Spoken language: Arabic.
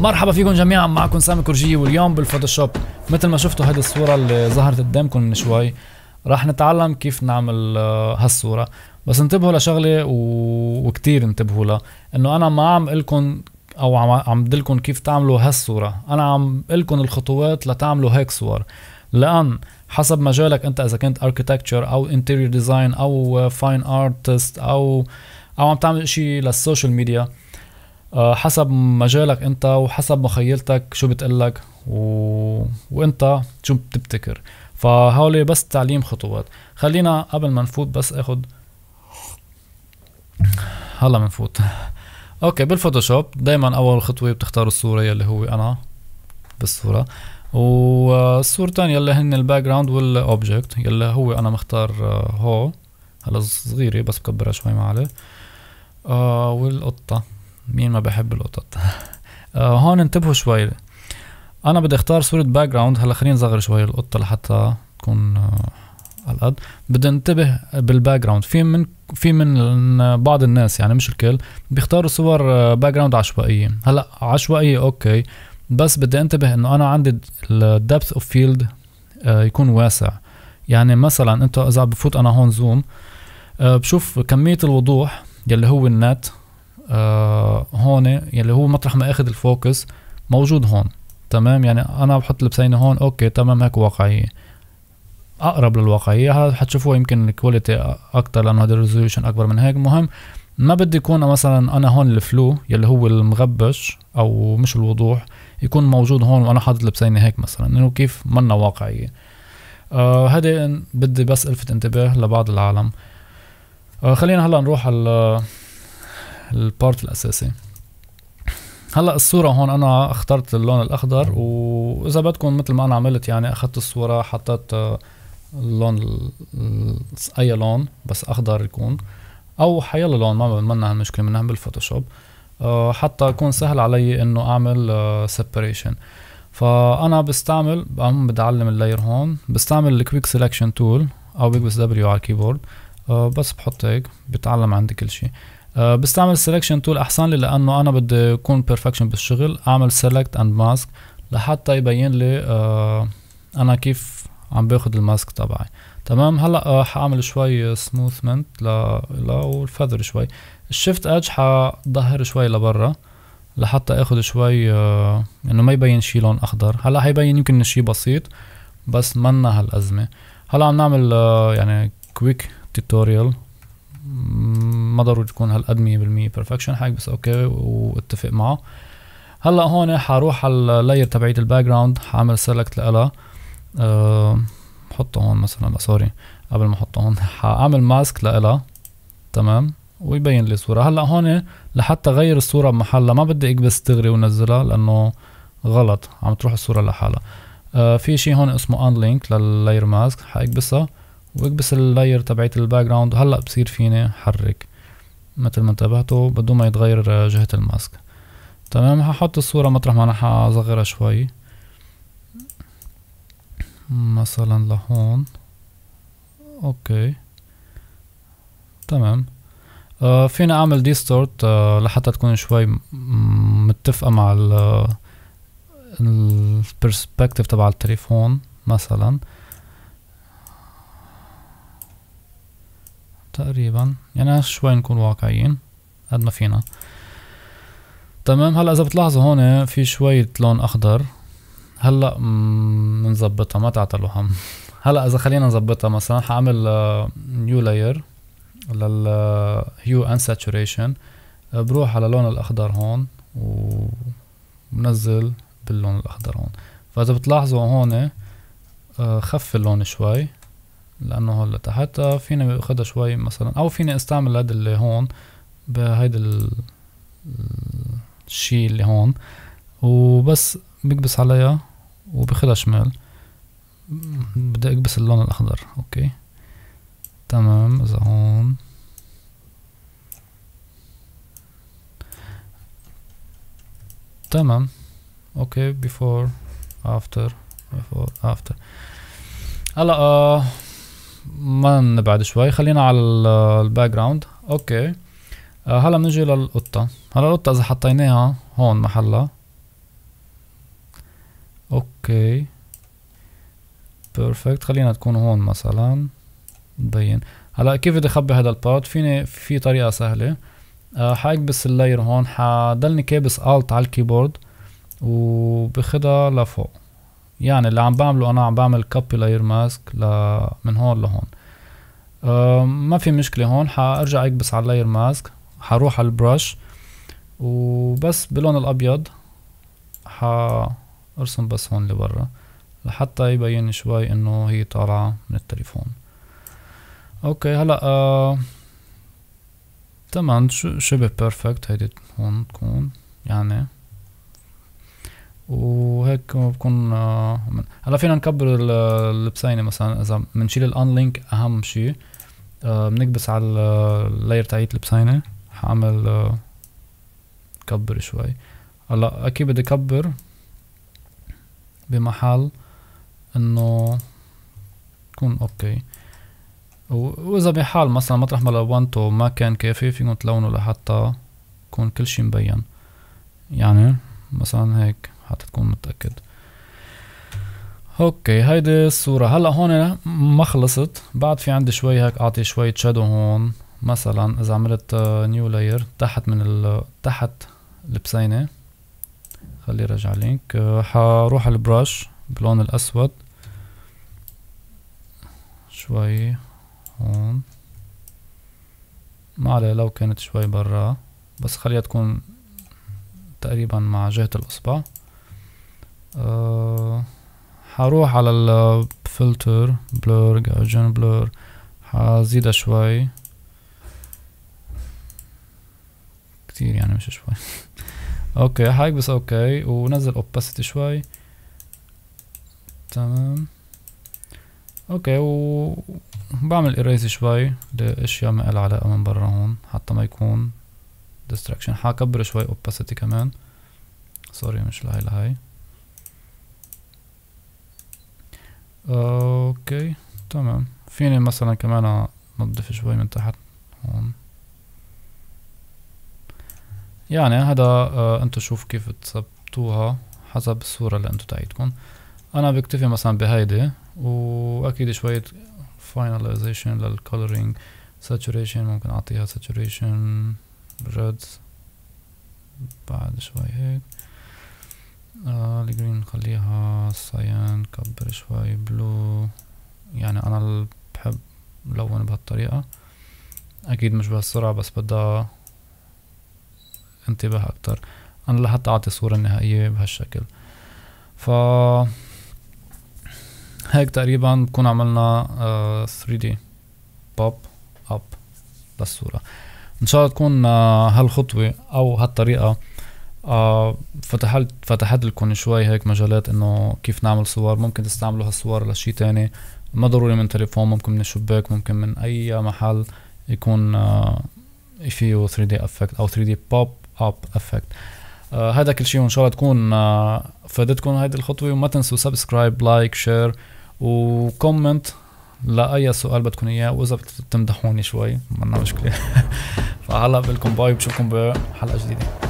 مرحبا فيكم جميعا معكم سامي كرجي واليوم بالفوتوشوب مثل ما شفتوا هذه الصوره اللي ظهرت قدامكم من شوي راح نتعلم كيف نعمل آه، هالصوره بس انتبهوا لشغله و... انتبهوا لها انه انا ما عم لكم او عم عم بدلكم كيف تعملوا هالصوره انا عم لكم الخطوات لتعملوا هيك صور لان حسب مجالك انت اذا كنت اركيتكتشر او انتيريور ديزاين او فاين ارتست او او عم تعمل شيء للسوشيال ميديا آه، حسب مجالك انت وحسب مخيلتك شو بتقلك و... وانت شو بتبتكر فهولي بس تعليم خطوات خلينا قبل ما نفوت بس اخد هلا بنفوت اوكي بالفوتوشوب دايما اول خطوه بتختار الصوره يلي هو انا بالصوره والصورتين يلي هن الباك جراوند والاوبجكت يلي هو انا مختار آه، هو هلا صغيره بس بكبرها شوي ما عليه آه والقطه مين ما بحب القطط آه، هون انتبهوا شوي انا بدي اختار صورة باك جراوند هلا خليني نصغر شوي القطة لحتى تكون آه، على القد بدي انتبه بالباك جراوند في من في من بعض الناس يعني مش الكل بيختاروا صور باك آه، جراوند عشوائية هلا عشوائية اوكي بس بدي انتبه انه انا عندي الدبث اوف فيلد يكون واسع يعني مثلا انت اذا بفوت انا هون زوم بشوف كمية الوضوح يلي هو النت آه، هون يلي هو مطرح ما اخذ الفوكس موجود هون تمام يعني انا بحط البسينه هون اوكي تمام هيك واقعيه اقرب للواقعيه حتشوفوها يمكن الكواليتي اكتر لانه هذا الريزوليوشن اكبر من هيك المهم ما بدي يكون مثلا انا هون الفلو يلي هو المغبش او مش الوضوح يكون موجود هون وانا حاطط البسينه هيك مثلا انه كيف منا واقعيه آه بدي بس الفت انتباه لبعض العالم آه خلينا هلا نروح على البارت الاساسي هلا الصورة هون انا اخترت اللون الاخضر واذا بدكم مثل ما انا عملت يعني اخذت الصورة حطيت آه، اللون اي لون بس اخضر يكون او حيلا لون ما بتمنى هالمشكلة منها بالفوتوشوب آه، حتى يكون سهل علي انه اعمل سيبريشن آه، فانا بستعمل عم بدي اعلم اللاير هون بستعمل الكويك سيلكشن تول او بكبس دبليو على الكيبورد بس بحط هيك بتعلم عندي كل شيء آه، بستعمل سيلكشن تول احسن لي لانه انا بدي اكون بيرفكشن بالشغل اعمل سيلكت اند ماسك لحتى يبين لي أه انا كيف عم باخد الماسك تبعي تمام هلا آه، حاعمل شوي سموثمنت ل لا والفذر شوي الشيفت اج حضهر شوي لبرا لحتى اخد شوي آه، انه ما يبين شي لون اخضر هلا حيبين يمكن شي بسيط بس منا هالازمه هلا عم نعمل يعني كويك توتوريال ما ضروري تكون هالقد 100% بيرفكشن حق بس اوكي واتفق معه هلا هون حروح على اللاير تبعيت الباك جراوند حاعمل سيلكت لها أه حطه هون مثلا سوري قبل ما احطه هون حاعمل ماسك لها تمام ويبين لي صورة هلا هون لحتى غير الصورة بمحلها ما بدي اكبس دغري ونزلها لانه غلط عم تروح الصورة لحالها آه في شي هون اسمه ان لينك لللاير ماسك حاكبسها واكبس اللاير تبعت الباك جراوند هلا بصير فيني حرك مثل ما انتبهتوا بدون ما يتغير آه، جهة الماسك تمام هحط الصورة مطرح ما انا هصغرها شوي مثلا لهون اوكي تمام آه فينا اعمل ديستورت آه لحتى تكون شوي متفقة مع ال البرسبكتيف تبع التليفون مثلا تقريبا يعني شوي نكون واقعيين قد ما فينا تمام هلا اذا بتلاحظوا هون في شوية لون اخضر هلا بنظبطها ما تعتلوا هم هلا اذا خلينا نظبطها مثلا حاعمل نيو آه، لاير لل هيو اند ساتوريشن بروح على اللون الاخضر هون وبنزل باللون الاخضر هون فاذا بتلاحظوا هون آه، خف اللون شوي لانه هلا تحت آه، فيني باخدها شوي مثلا او فيني استعمل هذا اللي هون بهيدا ال... الشي اللي هون وبس بكبس عليها وبخدها شمال بدي اكبس اللون الاخضر اوكي تمام اذا هون تمام اوكي بيفور افتر بيفور افتر هلا آه، ما نبعد شوي خلينا على الباك جراوند اوكي آه، هلا بنجي للقطة هلا القطة اذا حطيناها هون محلها اوكي بيرفكت خلينا تكون هون مثلا تبين هلا كيف بدي اخبي هذا البارت فيني في طريقة سهلة آه، حاكبس اللاير هون حضلني كابس الت على الكيبورد وباخدها لفوق يعني اللي عم بعمله انا عم بعمل كابي لاير ماسك ل... من هون لهون ما في مشكله هون حارجع اكبس على اللاير ماسك حروح على البرش وبس باللون الابيض حارسم بس هون لبرا لحتى يبين شوي انه هي طالعه من التليفون اوكي هلا آه تمام شبه بيرفكت هيدي هون تكون يعني وهيك بكون آه، هلا فينا نكبر البسينه مثلا اذا بنشيل الان لينك اهم شيء بنكبس آه، على اللاير تاعيت البسينه حعمل آه، كبر شوي هلا اكيد بدي كبر بمحل انه تكون اوكي واذا بحال مثلا مطرح ما لونته ما كان كافي فيكم تلونه لحتى يكون كل شي مبين يعني مثلا هيك حتى تكون متأكد اوكي هيدي الصورة هلا هون ما خلصت بعد في عندي شوي هيك اعطي شوية شادو هون مثلا اذا عملت نيو آه، لاير تحت من ال تحت البسينة خلي رجع لينك آه، حروح على البرش باللون الاسود شوي هون ما عليه لو كانت شوي برا بس خليها تكون تقريبا مع جهة الاصبع أه حروح على الفلتر بلور جاوجن بلور حزيدها شوي كتير يعني مش شوي اوكي هيك بس اوكي ونزل opacity شوي تمام اوكي وبعمل erase شوي لاشياء ما لها علاقة من برا هون حتى ما يكون ديستراكشن حكبر شوي opacity كمان سوري مش لهي لهي اوكي تمام فيني مثلا كمان انضف شوي من تحت هون يعني هذا آه انتو شوف كيف تثبتوها حسب الصورة اللي انتو تعيدكم انا بكتفي مثلا بهيدي واكيد شوية finalization للcoloring saturation ممكن اعطيها saturation red بعد شوي هيك آه الجرين نخليها سايان كبر شوي بلو يعني انا بحب لون بهالطريقة اكيد مش بهالسرعة بس بدها انتباه اكتر انا لحتى اعطي الصورة النهائية بهالشكل ف هيك تقريبا بكون عملنا 3 آه، 3D بوب اب للصورة ان شاء الله تكون آه، هالخطوة او هالطريقة آه، فتحت فتحت لكم شوي هيك مجالات انه كيف نعمل صور ممكن تستعملوا هالصور لشيء تاني ما ضروري من تليفون ممكن من الشباك ممكن من اي محل يكون فيه 3 دي افكت او 3 دي بوب اب افكت هذا كل شيء وان شاء الله تكون آه، فادتكم هذه الخطوه وما تنسوا سبسكرايب لايك شير وكومنت لاي سؤال بدكم اياه واذا بتمدحوني شوي ما مشكله فهلا بقول باي وبشوفكم بحلقه جديده